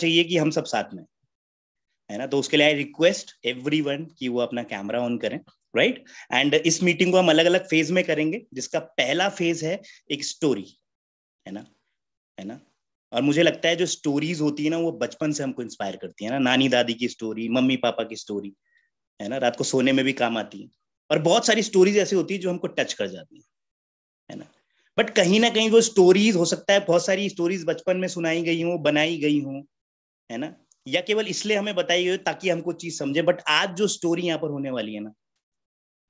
चाहिए कि हम सब साथ में है ना तो उसके लिए आई रिक्वेस्ट एवरी वन की वो अपना कैमरा ऑन करें राइट एंड इस मीटिंग को हम अलग अलग फेज में करेंगे जिसका पहला फेज है एक स्टोरी है ना है ना और मुझे लगता है जो स्टोरीज होती है ना वो बचपन से हमको इंस्पायर करती है ना नानी दादी की स्टोरी मम्मी पापा की स्टोरी है ना रात को सोने में भी काम आती है और बहुत सारी स्टोरीज ऐसी होती है जो हमको टच कर जाती है है ना बट कहीं ना कहीं वो स्टोरीज हो सकता है बहुत सारी स्टोरीज बचपन में सुनाई गई हो बनाई गई हों है ना या केवल इसलिए हमें बताई गई ताकि हमको चीज समझे बट आज जो स्टोरी यहाँ पर होने वाली है ना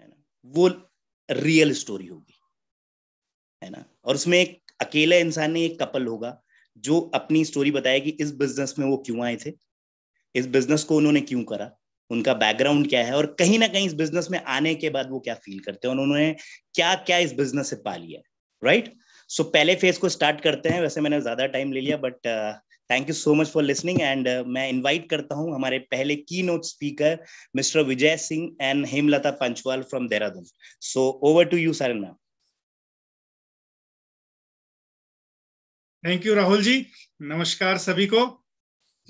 है ना वो रियल स्टोरी होगी है ना और उसमें एक अकेला इंसान नहीं एक कपल होगा जो अपनी स्टोरी बताएगी इस बिजनेस में वो क्यों आए थे इस बिजनेस को उन्होंने क्यों करा उनका बैकग्राउंड क्या है और कहीं ना कहीं इस बिजनेस में आने के बाद वो क्या फील करते हैं उन्होंने क्या क्या इस बिजनेस से पा लिया राइट सो so, पहले फेज को स्टार्ट करते हैं वैसे मैंने ज्यादा टाइम ले लिया but uh, thank you so much for listening and मैं इनवाइट करता हूँ हमारे पहले keynote speaker mister Vijay Singh and Hemlata Panchwal from Dehradun so over to you Saran ma'am thank you Rahul ji नमस्कार सभी को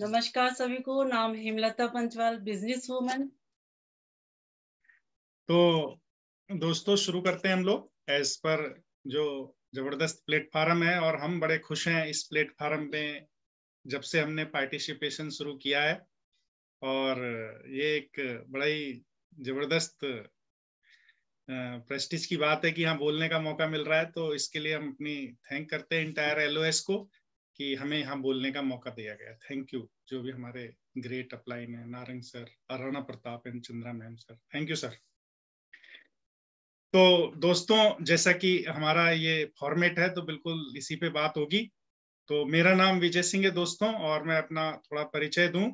नमस्कार सभी को नाम हेमलता पंचवाल बिजनेस वूमन तो दोस्तों शुरू करते हैं हम लोग एज पर जो जबरदस्त प्लेटफार्म है और हम बड़े खुश हैं इस प्लेटफार्म पे जब से हमने पार्टिसिपेशन शुरू किया है और ये एक बड़ा ही जबरदस्त प्रेस्टिज की बात है कि हाँ बोलने का मौका मिल रहा है तो इसके लिए हम अपनी थैंक करते हैं इंटायर एलओएस को कि हमें यहाँ बोलने का मौका दिया गया थैंक यू जो भी हमारे ग्रेट अपलाइन है Narang sir Rana Pratap and Chandra ma'am sir thank you sir तो दोस्तों जैसा कि हमारा ये फॉर्मेट है तो बिल्कुल इसी पे बात होगी तो मेरा नाम विजय सिंह है दोस्तों और मैं अपना थोड़ा परिचय दूं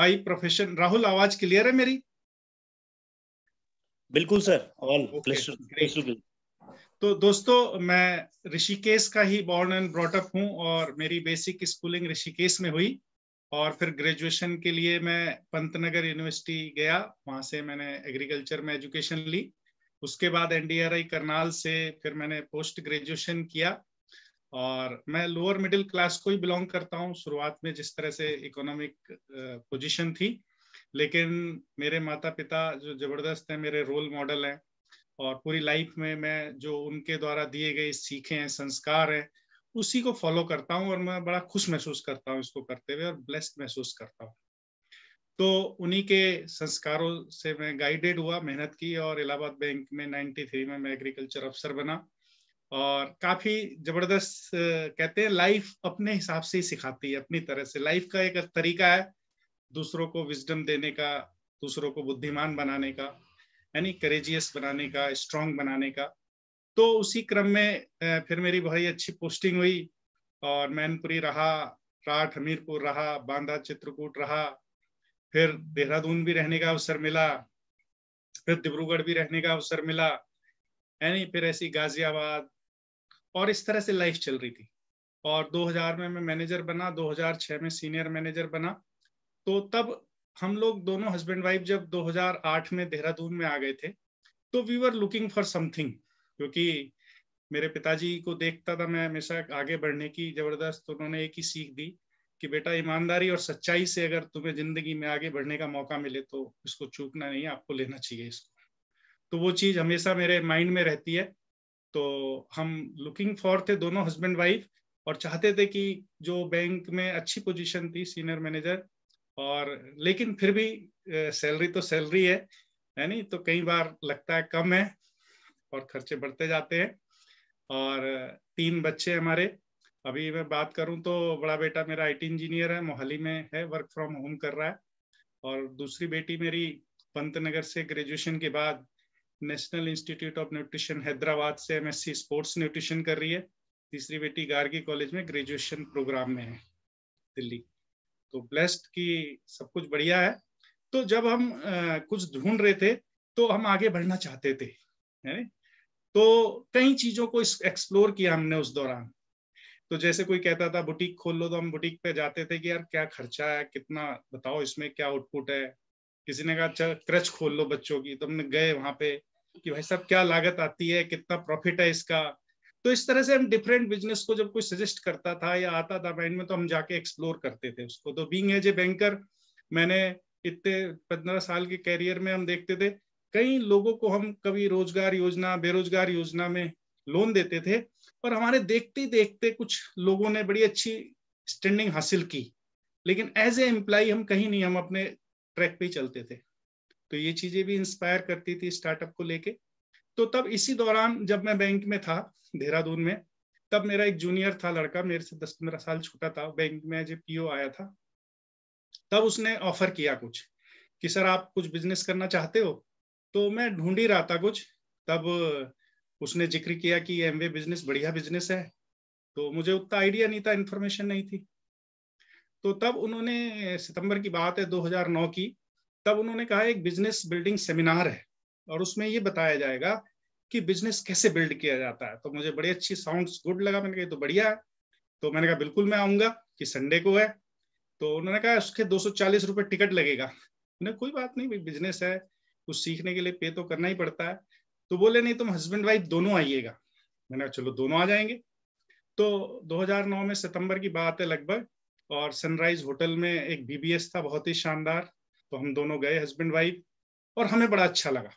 बाई प्रोफेशन राहुल आवाज क्लियर है मेरी बिल्कुल सर ऑल okay, तो दोस्तों मैं ऋषिकेश का ही बॉर्न एंड ब्रॉटअप हूँ और मेरी बेसिक स्कूलिंग ऋषिकेश में हुई और फिर ग्रेजुएशन के लिए मैं पंतनगर यूनिवर्सिटी गया वहां से मैंने एग्रीकल्चर में एजुकेशन ली उसके बाद एनडीआरआई करनाल से फिर मैंने पोस्ट ग्रेजुएशन किया और मैं लोअर मिडिल क्लास को ही बिलोंग करता हूँ शुरुआत में जिस तरह से इकोनॉमिक पोजीशन थी लेकिन मेरे माता पिता जो जबरदस्त हैं मेरे रोल मॉडल हैं और पूरी लाइफ में मैं जो उनके द्वारा दिए गए सीखे हैं संस्कार हैं उसी को फॉलो करता हूँ और मैं बड़ा खुश महसूस करता हूँ इसको करते हुए और ब्लेस्ड महसूस करता हूँ तो उन्हीं के संस्कारों से मैं गाइडेड हुआ मेहनत की और इलाहाबाद बैंक में 93 में मैं एग्रीकल्चर अफसर बना और काफी जबरदस्त कहते हैं लाइफ अपने हिसाब से ही सिखाती है अपनी तरह से लाइफ का एक तरीका है दूसरों को विजडम देने का दूसरों को बुद्धिमान बनाने का यानी करेजियस बनाने का स्ट्रांग बनाने का तो उसी क्रम में फिर मेरी बहुत अच्छी पोस्टिंग हुई और मैनपुरी रहा राठ हमीरपुर रहा बांदा चित्रकूट रहा फिर देहरादून भी रहने का अवसर मिला फिर डिब्रूगढ़ भी रहने का अवसर मिला यानी फिर ऐसी गाजियाबाद और इस तरह से लाइफ चल रही थी और 2000 में मैं मैनेजर बना 2006 में सीनियर मैनेजर बना तो तब हम लोग दोनों हस्बैंड वाइफ जब 2008 में देहरादून में आ गए थे तो we were looking for something क्योंकि मेरे पिताजी को देखता था मैं हमेशा आगे बढ़ने की जबरदस्त उन्होंने एक ही सीख दी कि बेटा ईमानदारी और सच्चाई से अगर तुम्हें जिंदगी में आगे बढ़ने का मौका मिले तो इसको चूकना नहीं आपको लेना चाहिए इसको तो वो चीज हमेशा मेरे माइंड में रहती है तो हम लुकिंग फॉर थे दोनों हस्बैंड वाइफ और चाहते थे कि जो बैंक में अच्छी पोजीशन थी सीनियर मैनेजर और लेकिन फिर भी सैलरी तो सैलरी है है नहीं तो कई बार लगता है कम है और खर्चे बढ़ते जाते हैं और तीन बच्चे हमारे अभी मैं बात करूं तो बड़ा बेटा मेरा आईटी इंजीनियर है मोहाली में है वर्क फ्रॉम होम कर रहा है और दूसरी बेटी मेरी पंतनगर से ग्रेजुएशन के बाद National Institute of Nutrition Hyderabad से एमएससी स्पोर्ट्स न्यूट्रिशन कर रही है तीसरी बेटी गार्गी कॉलेज में ग्रेजुएशन प्रोग्राम में है दिल्ली तो ब्लेस्ड की सब कुछ बढ़िया है तो जब हम आ, कुछ ढूंढ रहे थे तो हम आगे बढ़ना चाहते थे है तो कई चीजों को एक्सप्लोर किया हमने उस दौरान तो जैसे कोई कहता था बुटीक खोल लो तो हम बुटीक पे जाते थे कि यार क्या खर्चा है कितना बताओ इसमें क्या आउटपुट है किसी ने कहा अच्छा क्रच खोल लो बच्चों की तो हमने गए वहां पे कि भाई साहब क्या लागत आती है कितना प्रॉफिट है इसका तो इस तरह से हम डिफरेंट बिजनेस को जब कोई सजेस्ट करता था या आता था माइंड में तो हम जाके एक्सप्लोर करते थे उसको तो बींग एज ए बैंकर मैंने इतने पंद्रह साल के कैरियर में हम देखते थे कई लोगों को हम कभी रोजगार योजना बेरोजगार योजना में लोन देते थे और हमारे देखते देखते कुछ लोगों ने बड़ी अच्छी स्टैंडिंग हासिल की लेकिन एज ए एम्प्लाई हम कहीं नहीं हम अपने ट्रैक पे ही चलते थे तो ये चीजें भी इंस्पायर करती थी स्टार्टअप को लेके तो तब इसी दौरान जब मैं बैंक में था देहरादून में तब मेरा एक जूनियर था लड़का मेरे से दस पंद्रह साल छोटा था बैंक में जब पीओ आया था तब उसने ऑफर किया कुछ कि सर आप कुछ बिजनेस करना चाहते हो तो मैं ढूंढ ही रहा था कुछ तब उसने जिक्र किया कि एमवे बिजनेस बढ़िया बिजनेस है तो मुझे उतना आइडिया नहीं था इन्फॉर्मेशन नहीं थी तो तब उन्होंने सितंबर की बात है 2009 की तब उन्होंने कहा एक बिजनेस बिल्डिंग सेमिनार है और उसमें ये बताया जाएगा कि बिजनेस कैसे बिल्ड किया जाता है तो मुझे बड़ी अच्छी साउंड गुड लगा मैंने कहा तो बढ़िया है तो मैंने कहा बिल्कुल मैं आऊंगा कि संडे को है तो उन्होंने कहा उसके दो सौ टिकट लगेगा उन्हें कोई बात नहीं भाई बिजनेस है कुछ सीखने के लिए पे तो करना ही पड़ता है तो बोले नहीं तुम हस्बैंड वाइफ दोनों आइएगा मैंने कहा चलो दोनों आ जाएंगे तो 2009 में सितंबर की बात है लगभग और सनराइज होटल में एक बीबीएस था बहुत ही शानदार तो हम दोनों गए हस्बैंड वाइफ और हमें बड़ा अच्छा लगा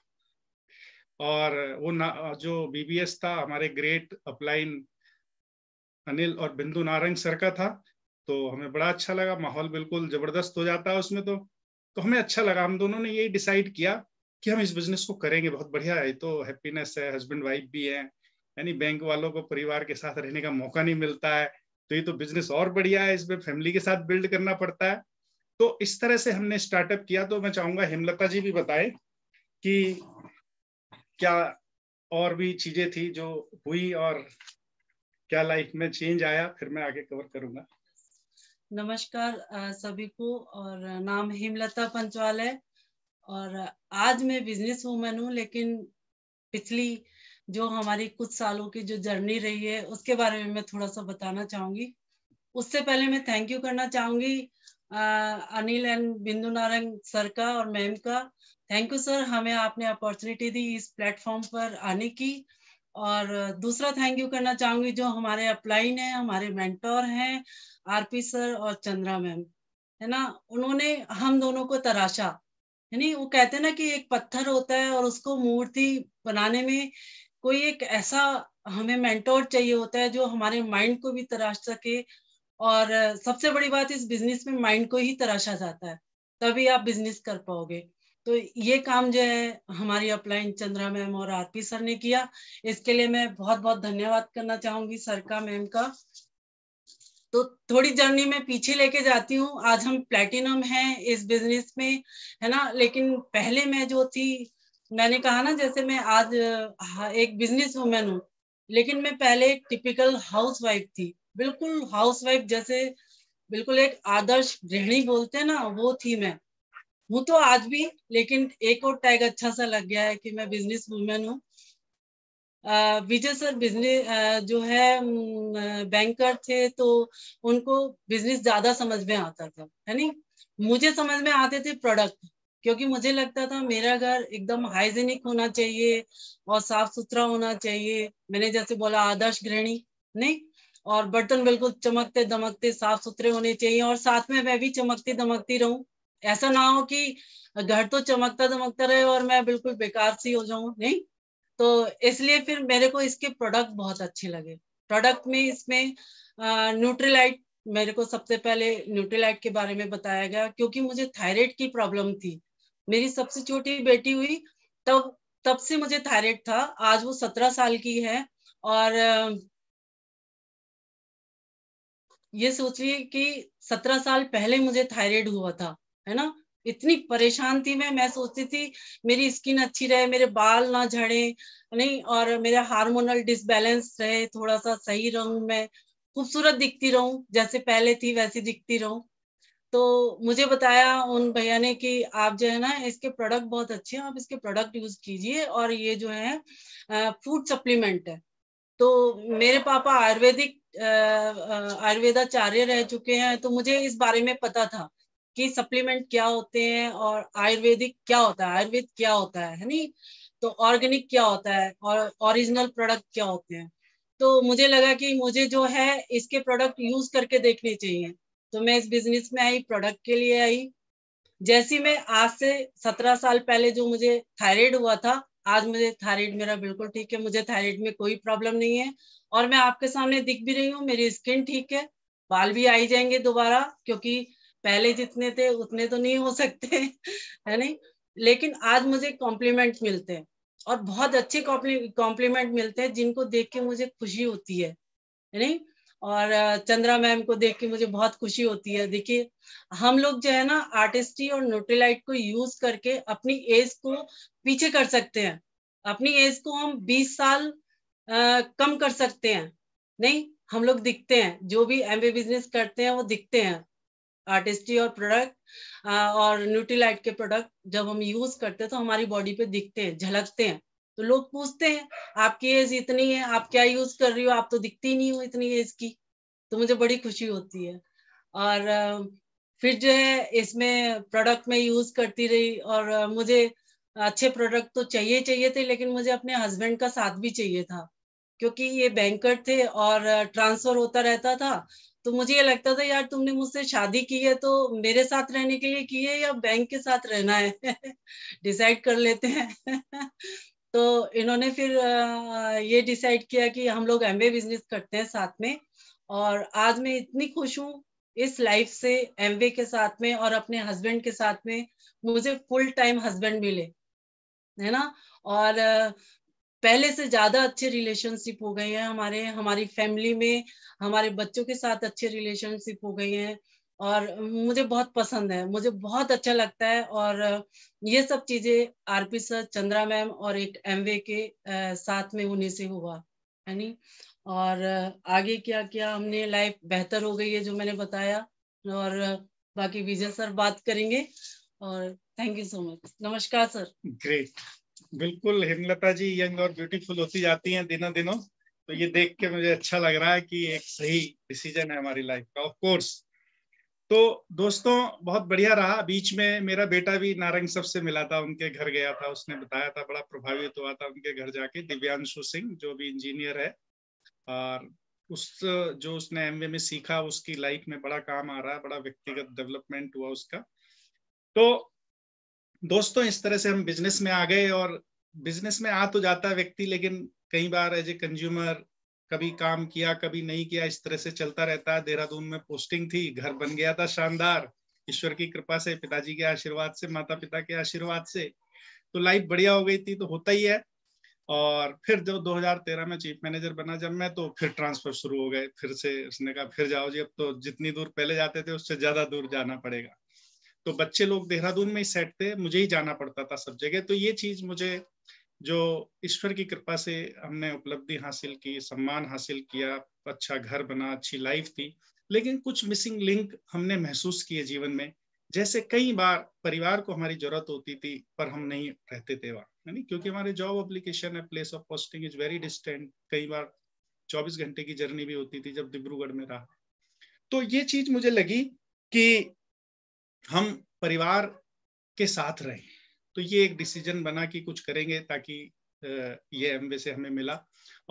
और वो ना जो बीबीएस था हमारे ग्रेट अपलाइन अनिल और बिंदु नारंग सर का था तो हमें बड़ा अच्छा लगा माहौल बिल्कुल जबरदस्त हो जाता है उसमें तो तो हमें अच्छा लगा हम दोनों ने यही डिसाइड किया कि हम इस बिजनेस को करेंगे बहुत बढ़िया है तो हैप्पीनेस है हस्बैंड वाइफ भी है यानी बैंक वालों को परिवार के साथ रहने का मौका नहीं मिलता है तो ये तो बिजनेस और बढ़िया है इसमें फैमिली के साथ बिल्ड करना पड़ता है तो इस तरह से हमने स्टार्टअप किया तो मैं चाहूंगा हेमलता जी भी बताए कि क्या और भी चीजें थी जो हुई और क्या लाइफ में चेंज आया फिर मैं आगे कवर करूंगा नमस्कार सभी को और नाम हेमलता पंचवाल है और आज मैं बिजनेस वूमेन हूँ लेकिन पिछली जो हमारी कुछ सालों की जो जर्नी रही है उसके बारे में मैं थोड़ा सा बताना चाहूंगी उससे पहले मैं थैंक यू करना चाहूंगी अनिल एंड बिंदु नारंग सर का और मैम का थैंक यू सर हमें आपने अपॉर्चुनिटी दी इस प्लेटफॉर्म पर आने की और दूसरा थैंक यू करना चाहूंगी जो हमारे अपलाइन है हमारे मेंटोर हैं आरपी सर और चंद्रा मैम है ना उन्होंने हम दोनों को तराशा यानी वो कहते ना कि एक पत्थर होता है और उसको मूर्ति बनाने में कोई एक ऐसा हमें मेंटोर चाहिए होता है जो हमारे माइंड को भी तराश सके और सबसे बड़ी बात इस बिजनेस में माइंड को ही तराशा जाता है तभी आप बिजनेस कर पाओगे तो ये काम जो है हमारी अपलाइन चंद्रा मैम और आरपी सर ने किया इसके लिए मैं बहुत बहुत धन्यवाद करना चाहूंगी सर का मैम का तो थोड़ी जर्नी में पीछे लेके जाती हूँ आज हम प्लेटिनम हैं इस बिजनेस में है ना लेकिन पहले मैं जो थी मैंने कहा ना जैसे मैं आज हाँ, एक बिजनेस वुमेन हूँ लेकिन मैं पहले एक टिपिकल हाउस वाइफ थी बिल्कुल हाउसवाइफ जैसे बिल्कुल एक आदर्श गृहिणी बोलते हैं ना वो थी मैं हूँ तो आज भी लेकिन एक और टैग अच्छा सा लग गया है कि मैं बिजनेस वूमेन हूँ विजय सर बिजनेस जो है बैंकर थे तो उनको बिजनेस ज्यादा समझ में आता था है नहीं मुझे समझ में आते थे प्रोडक्ट क्योंकि मुझे लगता था मेरा घर एकदम हाइजेनिक होना चाहिए और साफ सुथरा होना चाहिए मैंने जैसे बोला आदर्श गृहिणी नहीं और बर्तन बिल्कुल चमकते दमकते साफ सुथरे होने चाहिए और साथ में मैं भी चमकती दमकती रहूं ऐसा ना हो कि घर तो चमकता दमकता रहे और मैं बिल्कुल बेकार सी हो जाऊं नहीं तो इसलिए फिर मेरे को इसके प्रोडक्ट बहुत अच्छे लगे प्रोडक्ट में इसमें न्यूट्रीलाइट मेरे को सबसे पहले न्यूट्रीलाइट के बारे में बताया गया क्योंकि मुझे थायराइड की प्रॉब्लम थी मेरी सबसे छोटी बेटी हुई तब तब से मुझे थायराइड था आज वो सत्रह साल की है और ये सोचिए कि सत्रह साल पहले मुझे थायराइड हुआ था है ना इतनी परेशान थी मैं मैं सोचती थी मेरी स्किन अच्छी रहे मेरे बाल ना झड़े नहीं और मेरा हार्मोनल डिसबैलेंस रहे थोड़ा सा सही रहूं मैं खूबसूरत दिखती रहूं जैसे पहले थी वैसी दिखती रहूं तो मुझे बताया उन भैया ने कि आप जो है ना इसके प्रोडक्ट बहुत अच्छे हैं आप इसके प्रोडक्ट यूज कीजिए और ये जो है फूड सप्लीमेंट है तो मेरे पापा आयुर्वेदिक आयुर्वेदाचार्य रह चुके हैं तो मुझे इस बारे में पता था कि सप्लीमेंट क्या होते हैं और आयुर्वेदिक क्या होता है आयुर्वेद क्या होता है है नी तो ऑर्गेनिक क्या होता है और ओरिजिनल प्रोडक्ट क्या होते हैं तो मुझे लगा कि मुझे जो है इसके प्रोडक्ट यूज करके देखने चाहिए तो मैं इस बिजनेस में आई प्रोडक्ट के लिए आई जैसी मैं आज से सत्रह साल पहले जो मुझे थायराइड हुआ था आज मुझे थायराइड मेरा बिल्कुल ठीक है मुझे थायराइड में कोई प्रॉब्लम नहीं है और मैं आपके सामने दिख भी रही हूँ मेरी स्किन ठीक है बाल भी आई जाएंगे दोबारा क्योंकि पहले जितने थे उतने तो नहीं हो सकते है नहीं लेकिन आज मुझे कॉम्प्लीमेंट मिलते हैं और बहुत अच्छे कॉम्प्लीमेंट मिलते हैं जिनको देख के मुझे खुशी होती है नहीं और चंद्रा मैम को देख के मुझे बहुत खुशी होती है देखिए हम लोग जो है ना आर्टिस्टी और न्यूट्रीलाइट को यूज करके अपनी एज को पीछे कर सकते हैं अपनी एज को हम 20 साल आ, कम कर सकते हैं नहीं हम लोग दिखते हैं जो भी एम बिजनेस करते हैं वो दिखते हैं आर्टिस्टी और प्रोडक्ट और न्यूट्रीलाइट के प्रोडक्ट जब हम यूज करते हैं तो हमारी बॉडी पे दिखते हैं झलकते हैं तो लोग पूछते हैं आपकी एज इतनी है आप क्या यूज कर रही हो आप तो दिखती नहीं हो इतनी एज की तो मुझे बड़ी खुशी होती है और फिर जो है इसमें प्रोडक्ट में यूज करती रही और मुझे अच्छे प्रोडक्ट तो चाहिए चाहिए थे लेकिन मुझे अपने हस्बैंड का साथ भी चाहिए था क्योंकि ये बैंकर थे और ट्रांसफर होता रहता था तो मुझे ये लगता था यार तुमने मुझसे शादी की है तो मेरे साथ रहने के लिए की है या बैंक के साथ रहना है डिसाइड कर लेते हैं तो इन्होंने फिर ये डिसाइड किया कि हम लोग एमवे बिजनेस करते हैं साथ में और आज मैं इतनी खुश हूँ इस लाइफ से एमवे के साथ में और अपने हस्बैंड के साथ में मुझे फुल टाइम हस्बैंड मिले है ना और पहले से ज्यादा अच्छे रिलेशनशिप हो गए हैं हमारे हमारी फैमिली में हमारे बच्चों के साथ अच्छे रिलेशनशिप हो गए हैं और मुझे बहुत पसंद है मुझे बहुत अच्छा लगता है और ये सब चीजें आरपी सर चंद्रा मैम और एक एमवे के साथ में होने से हुआ है नी और आगे क्या क्या हमने लाइफ बेहतर हो गई है जो मैंने बताया और बाकी विजय सर बात करेंगे और थैंक यू सो मच नमस्कार सर ग्रेट बिल्कुल हेमलता जी यंग और ब्यूटीफुल होती जाती हैं दिनों दिनों तो ये देख के मुझे अच्छा लग रहा है कि एक सही डिसीजन है हमारी लाइफ का ऑफ कोर्स तो दोस्तों बहुत बढ़िया रहा बीच में मेरा बेटा भी नारंग सब से मिला था उनके घर गया था उसने बताया था बड़ा प्रभावित हुआ था उनके घर जाके दिव्यांशु सिंह जो भी इंजीनियर है और उस जो उसने एमवे में सीखा उसकी लाइफ में बड़ा काम आ रहा है बड़ा व्यक्तिगत डेवलपमेंट हुआ उसका तो दोस्तों इस तरह से हम बिजनेस में आ गए और बिजनेस में आ तो जाता है व्यक्ति लेकिन कई बार एज ए कंज्यूमर कभी काम किया कभी नहीं किया इस तरह से चलता रहता है देहरादून में पोस्टिंग थी घर बन गया था शानदार ईश्वर की कृपा से पिताजी के आशीर्वाद से माता पिता के आशीर्वाद से तो लाइफ बढ़िया हो गई थी तो होता ही है और फिर जब 2013 में चीफ मैनेजर बना जब मैं तो फिर ट्रांसफर शुरू हो गए फिर से उसने कहा फिर जाओ जी अब तो जितनी दूर पहले जाते थे उससे ज्यादा दूर जाना पड़ेगा तो बच्चे लोग देहरादून में ही सेट थे मुझे ही जाना पड़ता था सब जगह तो ये चीज मुझे जो ईश्वर की कृपा से हमने उपलब्धि हासिल की सम्मान हासिल किया अच्छा घर बना अच्छी लाइफ थी लेकिन कुछ मिसिंग लिंक हमने महसूस किए जीवन में जैसे कई बार परिवार को हमारी जरूरत होती थी पर हम नहीं रहते थे वहाँ क्योंकि हमारे जॉब एप्लीकेशन है place of posting is very distant कई बार 24 घंटे की जर्नी भी होती थी जब डिब्रूगढ़ में रहा तो ये चीज मुझे लगी कि हम परिवार के साथ रहें तो ये एक डिसीजन बना कि कुछ करेंगे ताकि ये एमवे से हमें मिला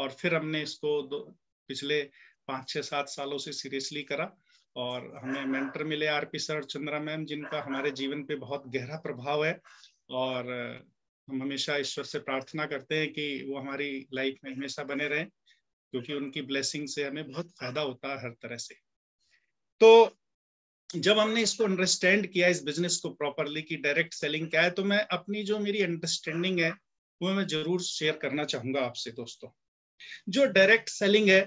और फिर हमने इसको पिछले पाँच छः सात सालों से सीरियसली करा और हमें मेंटर मिले R P sir Chandra ma'am जिनका हमारे जीवन पे बहुत गहरा प्रभाव है और हम हमेशा ईश्वर से प्रार्थना करते हैं कि वो हमारी लाइफ में हमेशा बने रहें क्योंकि उनकी ब्लेसिंग से हमें बहुत फायदा होता है हर तरह से तो जब हमने इसको अंडरस्टैंड किया इस बिजनेस को प्रॉपरली कि डायरेक्ट सेलिंग क्या है तो मैं अपनी जो मेरी अंडरस्टैंडिंग है वो मैं जरूर शेयर करना चाहूंगा आपसे दोस्तों जो डायरेक्ट सेलिंग है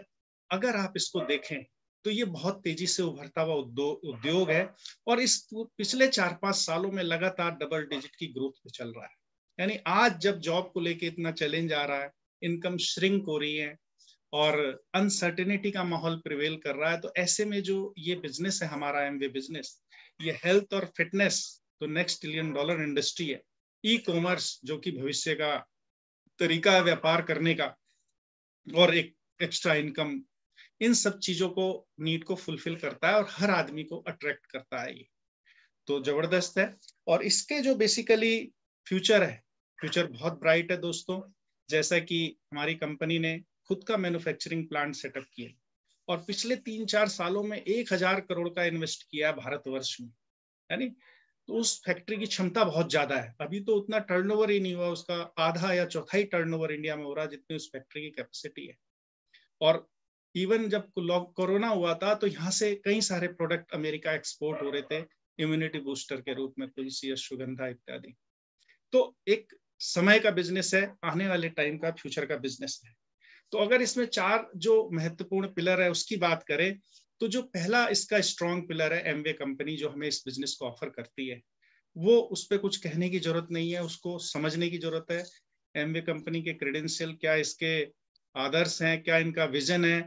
अगर आप इसको देखें तो ये बहुत तेजी से उभरता हुआ उद्योग है और इस पिछले चार पांच सालों में लगातार डबल डिजिट की ग्रोथ पे चल रहा है यानी आज जब जॉब को लेके इतना चैलेंज आ रहा है इनकम श्रिंक हो रही है और अनसर्टेनिटी का माहौल प्रिवेल कर रहा है तो ऐसे में जो ये बिजनेस है हमारा एम बिजनेस ये हेल्थ और फिटनेस तो नेक्स्ट ट्रिलियन डॉलर इंडस्ट्री है ई कॉमर्स जो कि भविष्य का तरीका है व्यापार करने का और एक एक्स्ट्रा इनकम इन सब चीजों को नीड को फुलफिल करता है और हर आदमी को अट्रैक्ट करता है ये तो जबरदस्त है और इसके जो बेसिकली फ्यूचर है फ्यूचर बहुत ब्राइट है दोस्तों जैसा कि हमारी कंपनी ने खुद का मैन्युफैक्चरिंग प्लांट सेटअप किया और पिछले तीन चार सालों में एक हजार करोड़ का इन्वेस्ट किया है भारतवर्ष में यानी तो उस फैक्ट्री की क्षमता बहुत ज्यादा है अभी तो उतना टर्नओवर ही नहीं हुआ उसका आधा या चौथाई टर्नओवर इंडिया में हो रहा जितनी उस फैक्ट्री की कैपेसिटी है और इवन जब कोरोना हुआ था तो यहाँ से कई सारे प्रोडक्ट अमेरिका एक्सपोर्ट हो रहे थे इम्यूनिटी बूस्टर के रूप में तुलसी सुगंधा इत्यादि तो एक समय का बिजनेस है आने वाले टाइम का फ्यूचर का बिजनेस है तो अगर इसमें चार जो महत्वपूर्ण पिलर है उसकी बात करें तो जो पहला इसका स्ट्रॉन्ग पिलर है एमवे कंपनी जो हमें इस बिजनेस को ऑफर करती है वो उस पर कुछ कहने की जरूरत नहीं है उसको समझने की जरूरत है एमवे कंपनी के क्रेडेंशियल क्या इसके आदर्श हैं क्या इनका विजन है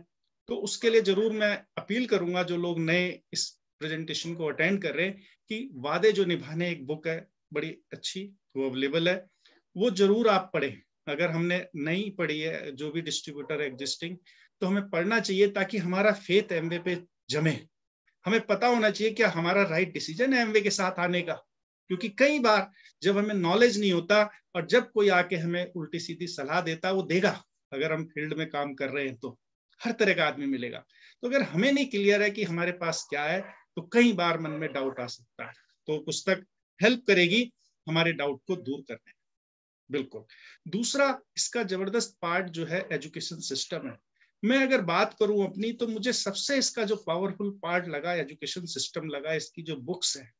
तो उसके लिए जरूर मैं अपील करूंगा जो लोग नए इस प्रेजेंटेशन को अटेंड कर रहे हैं कि वादे जो निभाने एक बुक है बड़ी अच्छी वो अवेलेबल है वो जरूर आप पढ़ें अगर हमने नहीं पढ़ी है जो भी डिस्ट्रीब्यूटर एग्जिस्टिंग तो हमें पढ़ना चाहिए ताकि हमारा फेथ एमवे पे जमे हमें पता होना चाहिए क्या हमारा राइट डिसीजन है एमवे के साथ आने का क्योंकि कई बार जब हमें नॉलेज नहीं होता और जब कोई आके हमें उल्टी सीधी सलाह देता वो देगा अगर हम फील्ड में काम कर रहे हैं तो हर तरह का आदमी मिलेगा तो अगर हमें नहीं क्लियर है कि हमारे पास क्या है तो कई बार मन में डाउट आ सकता है तो पुस्तक हेल्प करेगी हमारे डाउट को दूर करने बिल्कुल दूसरा इसका जबरदस्त पार्ट जो है एजुकेशन सिस्टम है मैं अगर बात करूं अपनी तो मुझे सबसे इसका जो पावरफुल पार्ट लगा एजुकेशन सिस्टम लगा इसकी जो बुक्स है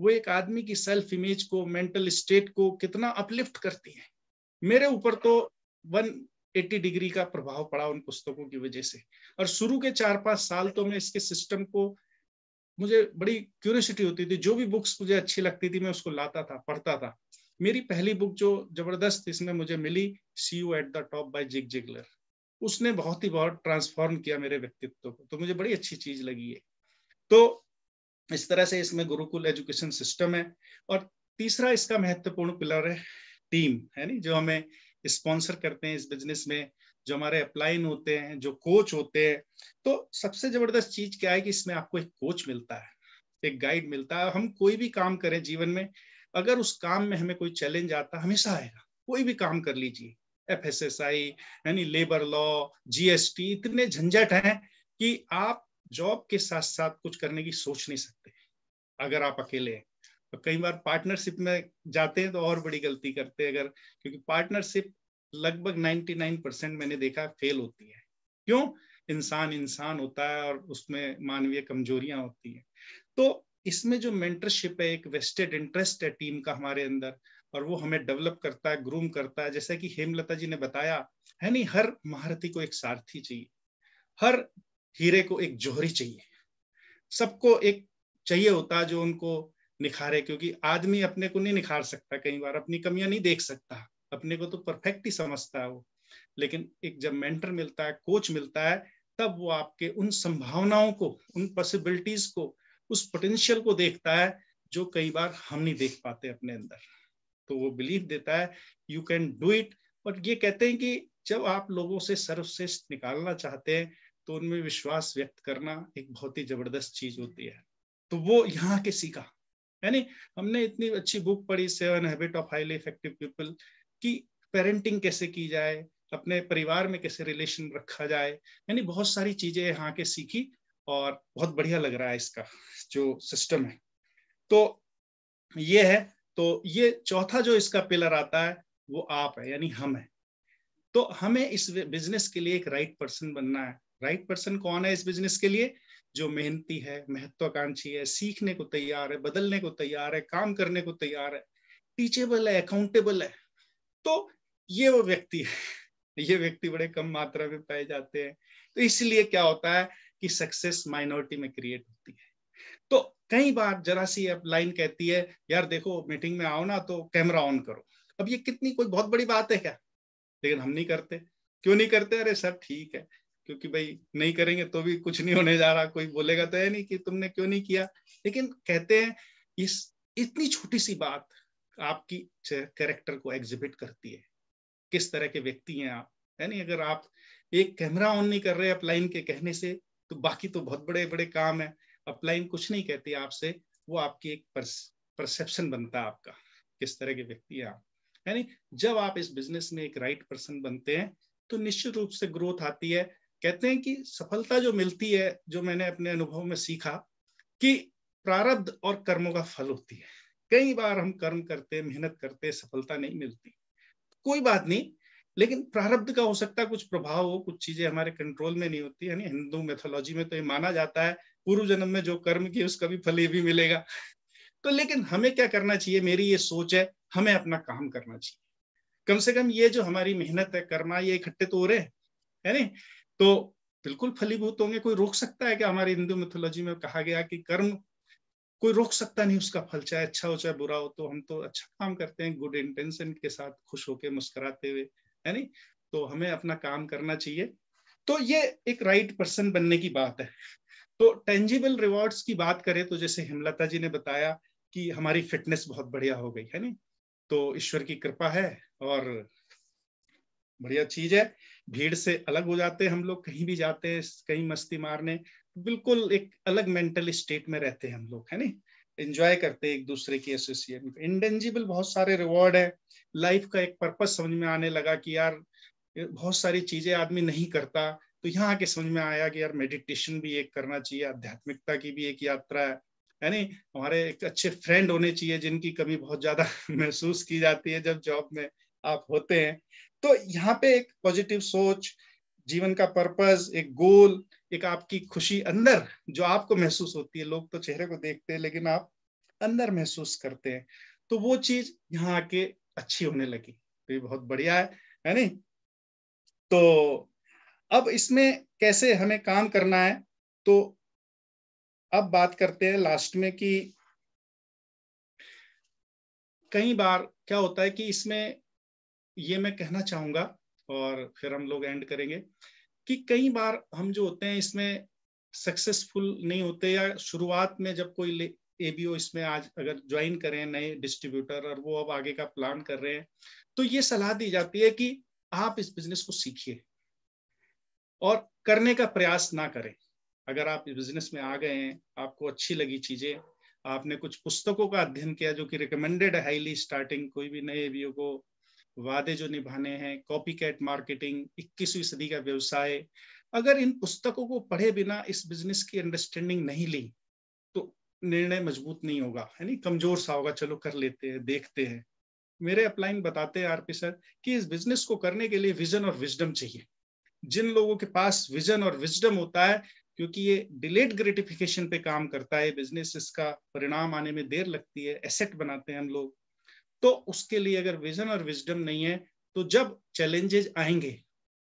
वो एक आदमी की सेल्फ इमेज को मेंटल स्टेट को कितना अपलिफ्ट करती है मेरे ऊपर तो वन 80 डिग्री का प्रभाव पड़ा उन पुस्तकों की वजह से और शुरू के चार पांच साल तो मैं इसके सिस्टम को मुझे बड़ी क्यूरियोसिटी होती थी जो भी बुक्स मुझे अच्छी लगती थी मैं उसको लाता था पढ़ता था मेरी पहली बुक जो जबरदस्त इसमें मुझे मिली see you at the top by Zig Ziglar उसने बहुत ही बहुत ट्रांसफॉर्म किया मेरे व्यक्तित्व को तो मुझे बड़ी अच्छी चीज लगी है तो इस तरह से इसमें गुरुकुल एजुकेशन सिस्टम है और तीसरा इसका महत्वपूर्ण पिलर है टीम है नी जो हमें स्पॉन्सर करते हैं इस बिजनेस में जो हमारे अप्लाइन होते हैं जो कोच होते हैं तो सबसे जबरदस्त चीज क्या है कि इसमें आपको एक कोच मिलता है एक गाइड मिलता है हम कोई भी काम करें जीवन में अगर उस काम में हमें कोई चैलेंज आता हमेशा आएगा कोई भी काम कर लीजिए एफ एस एस आई यानी लेबर लॉ जीएसटी इतने झंझट हैं कि आप जॉब के साथ साथ कुछ करने की सोच नहीं सकते अगर आप अकेले हैं तो कई बार पार्टनरशिप में जाते हैं तो और बड़ी गलती करते हैं अगर क्योंकि पार्टनरशिप लगभग 99 परसेंट मैंने देखा फेल होती है क्यों इंसान इंसान होता है और उसमें मानवीय कमजोरियां होती है तो इसमें जो मेंटरशिप है एक वेस्टेड इंटरेस्ट है टीम का हमारे अंदर और वो हमें डेवलप करता है ग्रूम करता है जैसे कि हेमलता जी ने बताया है नहीं हर महारथी को एक सारथी चाहिए हर हीरे को एक जोहरी चाहिए सबको एक चाहिए होता जो उनको निखारे क्योंकि आदमी अपने को नहीं निखार सकता कई बार अपनी कमियां नहीं देख सकता अपने को तो परफेक्ट ही समझता है वो लेकिन एक जब मेंटर मिलता है कोच मिलता है तब वो आपके उन संभावनाओं को उन पॉसिबिलिटीज को उस पोटेंशियल को देखता है जो कई बार हम नहीं देख पाते अपने अंदर तो वो बिलीफ देता है यू कैन डू इट और ये कहते हैं कि जब आप लोगों से सर्वश्रेष्ठ निकालना चाहते हैं तो उनमें विश्वास व्यक्त करना एक बहुत ही जबरदस्त चीज होती है तो वो यहाँ के सीखा यानी हमने इतनी अच्छी बुक पढ़ी seven habit of highly effective people कि पेरेंटिंग कैसे की जाए अपने परिवार में कैसे रिलेशन रखा जाए यानी बहुत सारी चीजें यहाँ के सीखी और बहुत बढ़िया लग रहा है इसका जो सिस्टम है तो ये है तो ये चौथा जो इसका पिलर आता है वो आप है यानी हम है तो हमें इस बिजनेस के लिए एक राइट पर्सन बनना है राइट पर्सन कौन है इस बिजनेस के लिए जो मेहनती है महत्वाकांक्षी है सीखने को तैयार है बदलने को तैयार है काम करने को तैयार है टीचेबल है अकाउंटेबल है तो ये वो व्यक्ति है ये व्यक्ति बड़े कम मात्रा में पाए जाते हैं तो इसलिए क्या होता है कि सक्सेस माइनॉरिटी में क्रिएट होती है तो कई बार जरा सी लाइन कहती है यार देखो मीटिंग में आओ ना तो कैमरा ऑन करो अब ये कितनी कोई बहुत बड़ी बात है क्या लेकिन हम नहीं करते क्यों नहीं करते अरे सर ठीक है क्योंकि भाई नहीं करेंगे तो भी कुछ नहीं होने जा रहा कोई बोलेगा तो है नहीं कि तुमने क्यों नहीं किया लेकिन कहते हैं इस इतनी छोटी सी बात आपकी कैरेक्टर को एग्जिबिट करती है किस तरह के व्यक्ति हैं आप है नहीं अगर आप एक कैमरा ऑन नहीं कर रहे अपलाइन के कहने से तो बाकी तो बहुत बड़े बड़े काम है अपलाइन कुछ नहीं कहती आपसे वो आपकी एक परसेप्शन बनता है आपका किस तरह के व्यक्ति है आप यानी जब आप इस बिजनेस में एक राइट पर्सन बनते हैं तो निश्चित रूप से ग्रोथ आती है कहते हैं कि सफलता जो मिलती है जो मैंने अपने अनुभव में सीखा कि प्रारब्ध और कर्मों का फल होती है कई बार हम कर्म करते मेहनत करते सफलता नहीं मिलती कोई बात नहीं लेकिन प्रारब्ध का हो सकता है कुछ प्रभाव हो कुछ चीजें हमारे कंट्रोल में नहीं होती यानी हिंदू मेथोलॉजी में तो ये माना जाता है पूर्व जन्म में जो कर्म किए उसका भी फल ये भी मिलेगा तो लेकिन हमें क्या करना चाहिए मेरी ये सोच है हमें अपना काम करना चाहिए कम से कम ये जो हमारी मेहनत है करना ये इकट्ठे तो हो रहे है तो बिल्कुल फलीभूत होंगे कोई रोक सकता है क्या हमारे हिंदू मिथोलॉजी में कहा गया कि कर्म कोई रोक सकता नहीं उसका फल चाहे अच्छा हो चाहे बुरा हो तो हम तो अच्छा काम करते हैं गुड इंटेंशन के साथ खुश होके मुस्कुराते हुए है नहीं तो हमें अपना काम करना चाहिए तो ये एक राइट पर्सन बनने की बात है तो टेंजिबल रिवॉर्ड्स की बात करें तो जैसे हेमलता जी ने बताया कि हमारी फिटनेस बहुत बढ़िया हो गई है नहीं तो ईश्वर की कृपा है और बढ़िया चीज है भीड़ से अलग हो जाते हैं हम लोग कहीं भी जाते हैं कहीं मस्ती मारने बिल्कुल एक अलग मेंटल स्टेट में रहते हैं हम लोग है नहीं एंजॉय करते एक दूसरे के एसोसिएट इंडेंजिबल बहुत सारे रिवॉर्ड है लाइफ का एक पर्पस समझ में आने लगा कि यार बहुत सारी चीजें आदमी नहीं करता तो यहाँ आके समझ में आया कि यार मेडिटेशन भी एक करना चाहिए आध्यात्मिकता की भी एक यात्रा है यानी हमारे एक अच्छे फ्रेंड होने चाहिए जिनकी कमी बहुत ज्यादा महसूस की जाती है जब जॉब में आप होते हैं तो यहाँ पे एक पॉजिटिव सोच जीवन का पर्पस एक गोल एक आपकी खुशी अंदर जो आपको महसूस होती है लोग तो चेहरे को देखते हैं लेकिन आप अंदर महसूस करते हैं तो वो चीज यहाँ आके अच्छी होने लगी तो ये बहुत बढ़िया है है नहीं तो अब इसमें कैसे हमें काम करना है तो अब बात करते हैं लास्ट में कि कई बार क्या होता है कि इसमें ये मैं कहना चाहूंगा और फिर हम लोग एंड करेंगे कि कई बार हम जो होते हैं इसमें सक्सेसफुल नहीं होते या शुरुआत में जब कोई एबीओ इसमें आज अगर ज्वाइन करें नए डिस्ट्रीब्यूटर और वो अब आगे का प्लान कर रहे हैं तो ये सलाह दी जाती है कि आप इस बिजनेस को सीखिए और करने का प्रयास ना करें अगर आप इस बिजनेस में आ गए हैं आपको अच्छी लगी चीजें आपने कुछ पुस्तकों का अध्ययन किया जो कि रिकमेंडेड है हाईली स्टार्टिंग कोई भी नए एबीओ को वादे जो निभाने हैं कॉपी कैट मार्केटिंग इक्कीसवीं सदी का व्यवसाय अगर इन पुस्तकों को पढ़े बिना इस बिजनेस की अंडरस्टैंडिंग नहीं ली तो निर्णय मजबूत नहीं होगा है नहीं कमजोर सा होगा चलो कर लेते हैं देखते हैं मेरे अपलाइन बताते हैं आरपी सर कि इस बिजनेस को करने के लिए विजन और विजडम चाहिए जिन लोगों के पास विजन और विजडम होता है क्योंकि ये डिलेट ग्रेटिफिकेशन पे काम करता है बिजनेस इसका परिणाम आने में देर लगती है एसेट बनाते हैं हम लोग तो उसके लिए अगर विजन और विजडम नहीं है तो जब चैलेंजेस आएंगे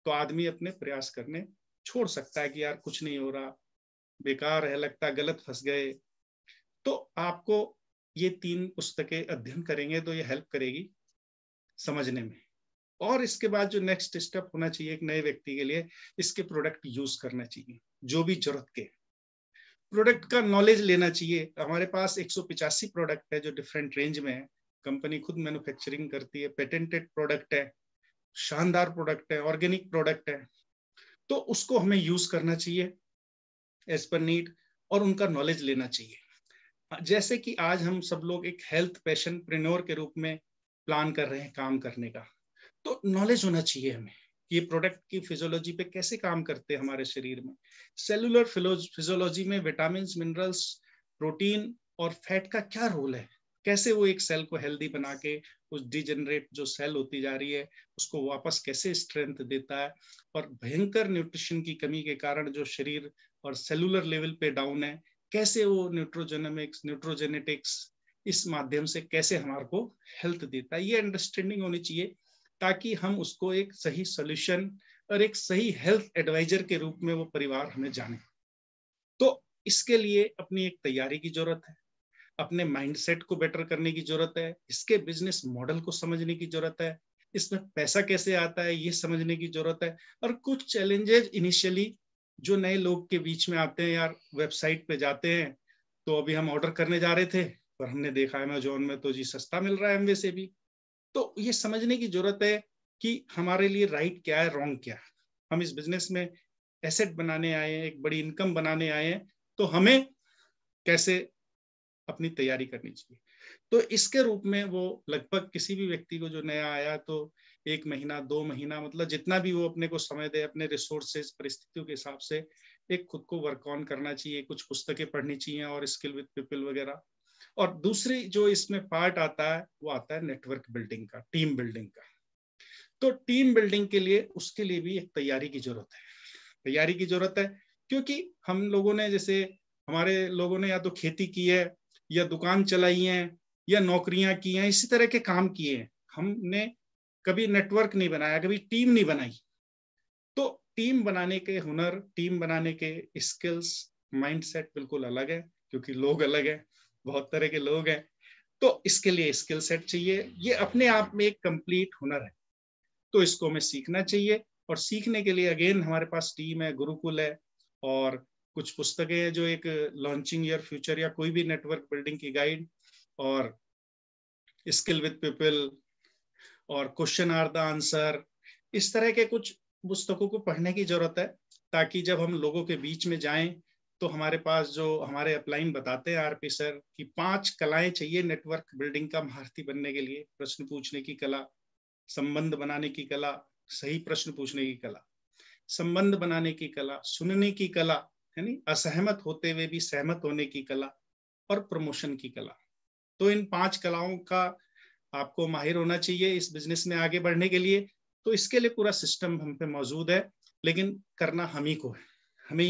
तो आदमी अपने प्रयास करने छोड़ सकता है कि यार कुछ नहीं हो रहा बेकार है लगता गलत फंस गए तो आपको ये तीन पुस्तकें अध्ययन करेंगे तो ये हेल्प करेगी समझने में और इसके बाद जो नेक्स्ट स्टेप होना चाहिए एक नए व्यक्ति के लिए इसके प्रोडक्ट यूज करना चाहिए जो भी जरूरत के प्रोडक्ट का नॉलेज लेना चाहिए हमारे पास एक प्रोडक्ट है जो डिफरेंट रेंज में है कंपनी खुद मैन्युफैक्चरिंग करती है पेटेंटेड प्रोडक्ट है शानदार प्रोडक्ट है ऑर्गेनिक प्रोडक्ट है तो उसको हमें यूज करना चाहिए एज पर नीड और उनका नॉलेज लेना चाहिए जैसे कि आज हम सब लोग एक हेल्थ पैशन प्रिन्योर के रूप में प्लान कर रहे हैं काम करने का तो नॉलेज होना चाहिए हमें ये प्रोडक्ट की फिजियोलॉजी पे कैसे काम करते हैं हमारे शरीर में सेलुलर फिजियोलॉजी में विटामिन मिनरल्स प्रोटीन और फैट का क्या रोल है कैसे वो एक सेल को हेल्दी बना के उस डिजेनरेट जो सेल होती जा रही है उसको वापस कैसे स्ट्रेंथ देता है और भयंकर न्यूट्रिशन की कमी के कारण जो शरीर और सेलुलर लेवल पे डाउन है कैसे वो न्यूट्रोजेनमिक्स न्यूट्रोजेनेटिक्स इस माध्यम से कैसे हमारे को हेल्थ देता है ये अंडरस्टैंडिंग होनी चाहिए ताकि हम उसको एक सही सोल्यूशन और एक सही हेल्थ एडवाइजर के रूप में वो परिवार हमें जाने तो इसके लिए अपनी एक तैयारी की जरूरत है अपने माइंडसेट को बेटर करने की जरूरत है इसके बिजनेस मॉडल को समझने की जरूरत है इसमें पैसा कैसे आता है ये समझने की जरूरत है और कुछ चैलेंजेज इनिशियली जो नए लोग के बीच में आते हैं यार वेबसाइट पे जाते हैं तो अभी हम ऑर्डर करने जा रहे थे पर हमने देखा अमेजोन में तो जी सस्ता मिल रहा है एमवे से भी तो ये समझने की जरूरत है कि हमारे लिए राइट क्या है रॉन्ग क्या हम इस बिजनेस में एसेट बनाने आए हैं एक बड़ी इनकम बनाने आए हैं तो हमें कैसे अपनी तैयारी करनी चाहिए तो इसके रूप में वो लगभग किसी भी व्यक्ति को जो नया आया तो एक महीना दो महीना मतलब जितना भी वो अपने को समय दे अपने रिसोर्सेज परिस्थितियों के हिसाब से एक खुद को वर्क ऑन करना चाहिए कुछ पुस्तकें पढ़नी चाहिए और स्किल विद पीपल वगैरह और दूसरी जो इसमें पार्ट आता है वो आता है नेटवर्क बिल्डिंग का टीम बिल्डिंग का तो टीम बिल्डिंग के लिए उसके लिए भी एक तैयारी की जरूरत है तैयारी की जरूरत है क्योंकि हम लोगों ने जैसे हमारे लोगों ने या तो खेती की है या दुकान चलाई है या नौकरियां की हैं इसी तरह के काम किए हैं हमने कभी नेटवर्क नहीं बनाया कभी टीम नहीं बनाई तो टीम बनाने के हुनर टीम बनाने के स्किल्स माइंडसेट बिल्कुल अलग है क्योंकि लोग अलग हैं बहुत तरह के लोग हैं तो इसके लिए स्किल सेट चाहिए ये अपने आप में एक कंप्लीट हुनर है तो इसको हमें सीखना चाहिए और सीखने के लिए अगेन हमारे पास टीम है गुरुकुल है और कुछ पुस्तकें हैं जो एक लॉन्चिंग या फ्यूचर या कोई भी नेटवर्क बिल्डिंग की गाइड और स्किल विद पीपल और क्वेश्चन आर द आंसर इस तरह के कुछ पुस्तकों को पढ़ने की जरूरत है ताकि जब हम लोगों के बीच में जाएं तो हमारे पास जो हमारे अपलाइन बताते हैं आरपी सर कि पांच कलाएं चाहिए नेटवर्क बिल्डिंग का महारथी बनने के लिए प्रश्न पूछने की कला संबंध बनाने की कला सही प्रश्न पूछने की कला संबंध बनाने की कला सुनने की कला है नी असहमत होते हुए भी सहमत होने की कला और प्रमोशन की कला तो इन पांच कलाओं का आपको माहिर होना चाहिए इस बिजनेस में आगे बढ़ने के लिए तो इसके लिए पूरा सिस्टम हम पे मौजूद है लेकिन करना हम ही को है हमें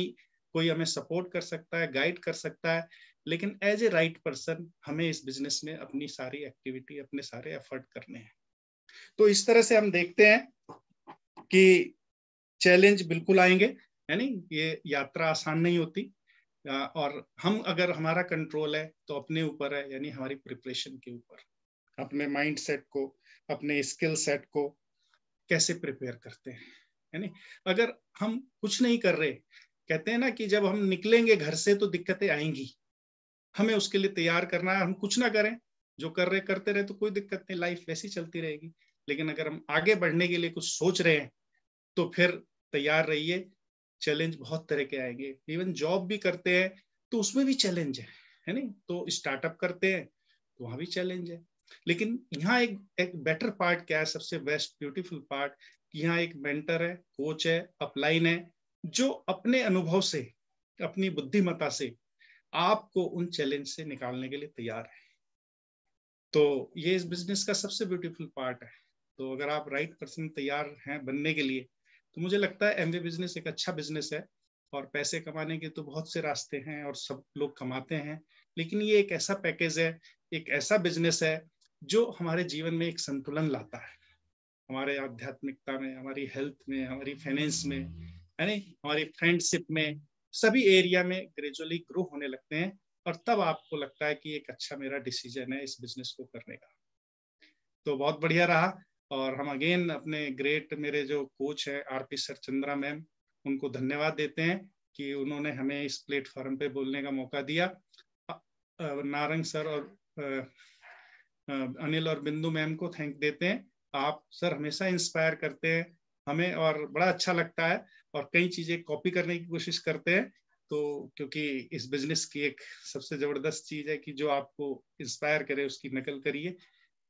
कोई हमें सपोर्ट कर सकता है गाइड कर सकता है लेकिन एज ए राइट पर्सन हमें इस बिजनेस में अपनी सारी एक्टिविटी अपने सारे एफर्ट करने हैं तो इस तरह से हम देखते हैं कि चैलेंज बिल्कुल आएंगे है नहीं ये यात्रा आसान नहीं होती और हम अगर हमारा कंट्रोल है तो अपने ऊपर है यानी हमारी प्रिपरेशन के ऊपर अपने माइंड सेट को अपने स्किल सेट को कैसे प्रिपेयर करते हैं है नहीं अगर हम कुछ नहीं कर रहे कहते हैं ना कि जब हम निकलेंगे घर से तो दिक्कतें आएंगी हमें उसके लिए तैयार करना है हम कुछ ना करें जो कर रहे करते रहे तो कोई दिक्कत नहीं लाइफ वैसी चलती रहेगी लेकिन अगर हम आगे बढ़ने के लिए कुछ सोच रहे हैं तो फिर तैयार रहिए चैलेंज बहुत तरह के आएंगे इवन जॉब भी करते हैं तो उसमें भी चैलेंज है है नहीं तो स्टार्टअप करते हैं तो वहां भी चैलेंज है लेकिन यहाँ एक एक बेटर पार्ट क्या है सबसे बेस्ट ब्यूटीफुल पार्ट यहाँ एक मेंटर है कोच है अपलाइन है जो अपने अनुभव से अपनी बुद्धिमता से आपको उन चैलेंज से निकालने के लिए तैयार है तो ये इस बिजनेस का सबसे ब्यूटीफुल पार्ट है तो अगर आप राइट पर्सन तैयार हैं बनने के लिए तो मुझे लगता है एम बिजनेस एक अच्छा बिजनेस है और पैसे कमाने के तो बहुत से रास्ते हैं और सब लोग कमाते हैं लेकिन ये एक ऐसा पैकेज है एक ऐसा बिजनेस है जो हमारे जीवन में एक संतुलन लाता है हमारे आध्यात्मिकता में हमारी हेल्थ में हमारी फाइनेंस में है हमारी फ्रेंडशिप में सभी एरिया में ग्रेजुअली ग्रो होने लगते हैं और तब आपको लगता है कि एक अच्छा मेरा डिसीजन है इस बिजनेस को करने का तो बहुत बढ़िया रहा और हम अगेन अपने ग्रेट मेरे जो कोच हैं आर पी सरचंद्रा मैम उनको धन्यवाद देते हैं कि उन्होंने हमें इस प्लेटफॉर्म पे बोलने का मौका दिया नारंग सर और अनिल और बिंदु मैम को थैंक देते हैं आप सर हमेशा इंस्पायर करते हैं हमें और बड़ा अच्छा लगता है और कई चीजें कॉपी करने की कोशिश करते हैं तो क्योंकि इस बिजनेस की एक सबसे जबरदस्त चीज है कि जो आपको इंस्पायर करे उसकी नकल करिए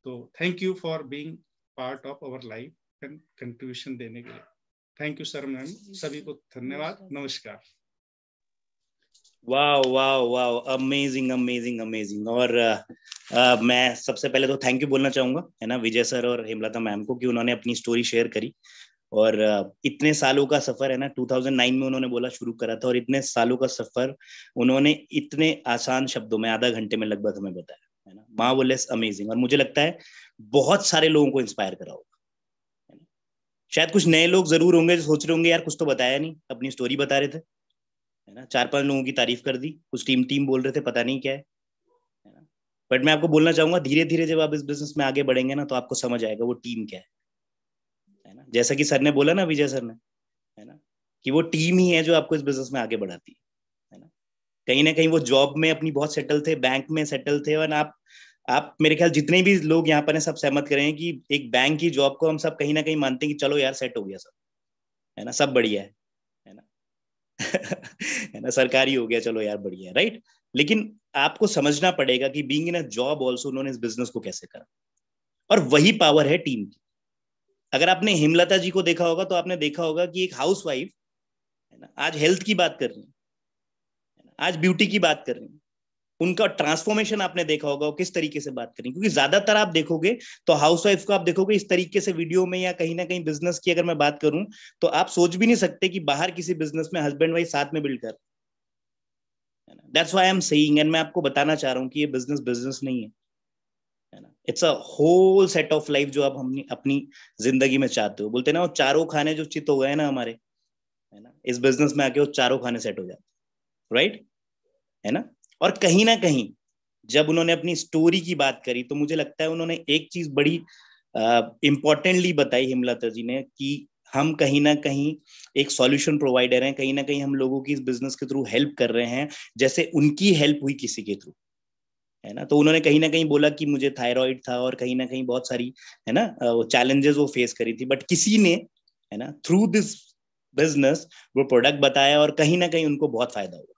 तो thank you for being part of our life and contribution देने के लिए थैंक यू सर मैम सभी को धन्यवाद नमस्कार वाह वाह वाह अमेजिंग अमेजिंग अमेजिंग और आ, मैं सबसे पहले तो थैंक यू बोलना चाहूंगा है ना विजय सर और हेमलता मैम को कि उन्होंने अपनी स्टोरी शेयर करी और इतने सालों का सफर है ना 2009 में उन्होंने बोला शुरू करा था और इतने सालों का सफर उन्होंने इतने आसान शब्दों में आधा घंटे में लगभग हमें बताया है ना माँ वो लेस अमेजिंग और मुझे लगता है बहुत सारे लोगों को इंस्पायर करा होगा शायद कुछ नए लोग जरूर होंगे जो सोच रहे होंगे यार कुछ तो बताया नहीं अपनी स्टोरी बता रहे थे है ना चार पांच लोगों की तारीफ कर दी कुछ टीम टीम बोल रहे थे पता नहीं क्या है बट मैं आपको बोलना चाहूंगा धीरे धीरे जब आप इस बिजनेस में आगे बढ़ेंगे ना तो आपको समझ आएगा वो टीम क्या है है ना जैसा कि सर ने बोला ना विजय सर ने है ना कि वो टीम ही है जो आपको इस बिजनेस में आगे बढ़ाती है कहीं ना कहीं वो जॉब में अपनी बहुत सेटल थे बैंक में सेटल थे और आप आप मेरे ख्याल जितने भी लोग यहाँ पर हैं सब सहमत करें कि एक बैंक की जॉब को हम सब कहीं ना कहीं मानते हैं कि चलो यार सेट हो गया सब है ना सब बढ़िया है है ना है ना सरकारी हो गया चलो यार बढ़िया है राइट लेकिन आपको समझना पड़ेगा कि being in a job also उन्होंने इस बिजनेस को कैसे करा और वही पावर है टीम की अगर आपने हिमलता जी को देखा होगा तो आपने देखा होगा कि एक हाउस वाइफ है ना आज हेल्थ की बात कर रही है आज ब्यूटी की बात कर रही हैं उनका ट्रांसफॉर्मेशन आपने देखा होगा वो किस तरीके से बात करें क्योंकि ज्यादातर आप देखोगे तो हाउस वाइफ को आप देखोगे इस तरीके से वीडियो में या कहीं ना कहीं बिजनेस की अगर मैं बात करूं तो आप सोच भी नहीं सकते कि बाहर किसी बिजनेस में हस्बैंड वाइफ साथ में बिल्ड कर that's I am saying and मैं आपको बताना चाह रहा हूँ कि ये बिजनेस बिजनेस नहीं है it's a whole set of life जो आप हमने अपनी जिंदगी में चाहते हो बोलते ना वो चारों खाने जो चित हो गए ना हमारे है ना इस बिजनेस में आके वो चारों खाने सेट हो जाते राइट right? है ना और कहीं ना कहीं जब उन्होंने अपनी स्टोरी की बात करी तो मुझे लगता है उन्होंने एक चीज बड़ी इम्पोर्टेंटली बताई हिमलता जी ने कि हम कहीं ना कहीं एक सॉल्यूशन प्रोवाइडर हैं कहीं ना कहीं हम लोगों की इस बिजनेस के थ्रू हेल्प कर रहे हैं जैसे उनकी हेल्प हुई किसी के थ्रू है ना तो उन्होंने कहीं ना कहीं बोला कि मुझे थायराइड था और कहीं ना कहीं बहुत सारी है ना वो चैलेंजेस वो फेस करी थी बट किसी ने है ना थ्रू दिस बिजनेस वो प्रोडक्ट बताया और कहीं ना कहीं उनको बहुत फायदा हुआ